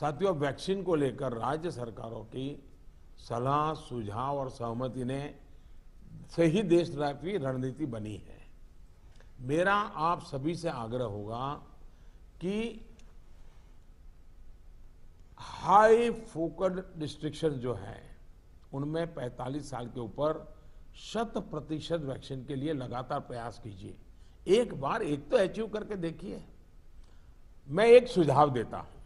साथियों वैक्सीन को लेकर राज्य सरकारों की सलाह सुझाव और सहमति ने से ही देशव्यापी रणनीति बनी है मेरा आप सभी से आग्रह होगा कि हाई फोकड डिस्ट्रिक्शन जो है उनमें 45 साल के ऊपर शत प्रतिशत वैक्सीन के लिए लगातार प्रयास कीजिए एक बार एक तो अचीव करके देखिए मैं एक सुझाव देता हूं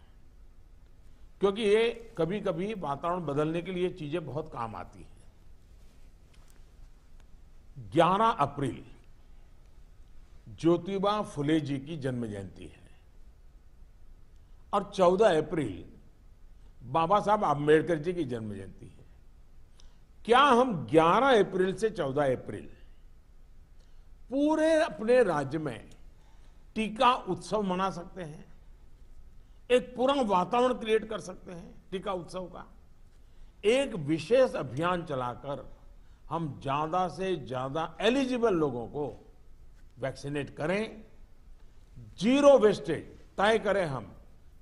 क्योंकि ये कभी कभी वातावरण बदलने के लिए चीजें बहुत काम आती हैं ग्यारह अप्रैल ज्योतिबा फुले जी की जन्म जयंती है और 14 अप्रैल बाबा साहब आम्बेडकर जी की जन्म जयंती है क्या हम 11 अप्रैल से 14 अप्रैल पूरे अपने राज्य में टीका उत्सव मना सकते हैं एक पूरा वातावरण क्रिएट कर सकते हैं टीका उत्सव का एक विशेष अभियान चलाकर हम ज्यादा से ज्यादा एलिजिबल लोगों को वैक्सीनेट करें जीरो वेस्टेज तय करें हम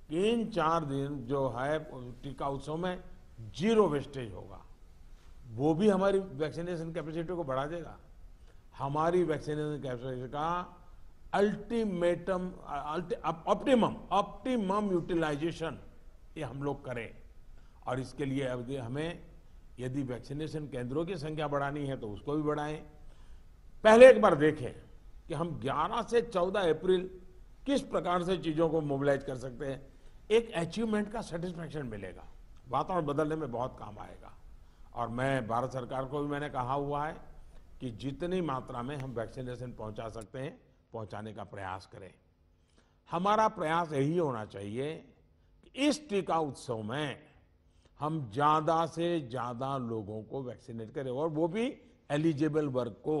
तीन चार दिन जो है टीका उत्सव में जीरो वेस्टेज होगा वो भी हमारी वैक्सीनेशन कैपेसिटी को बढ़ा देगा हमारी वैक्सीनेशन कैपेसिटी का अल्टीमेटम ऑप्टिमम ऑप्टिमम यूटिलाइजेशन ये हम लोग करें और इसके लिए अब हमें यदि वैक्सीनेशन केंद्रों की संख्या बढ़ानी है तो उसको भी बढ़ाएं पहले एक बार देखें कि हम 11 से 14 अप्रैल किस प्रकार से चीज़ों को मोबिलाइज कर सकते हैं एक अचीवमेंट का सेटिस्फेक्शन मिलेगा वातावरण बदलने में बहुत काम आएगा और मैं भारत सरकार को भी मैंने कहा हुआ है कि जितनी मात्रा में हम वैक्सीनेशन पहुंचा सकते हैं पहुंचाने का प्रयास करें हमारा प्रयास यही होना चाहिए कि इस टीका उत्सव में हम ज़्यादा से ज़्यादा लोगों को वैक्सीनेट करें और वो भी एलिजिबल वर्ग को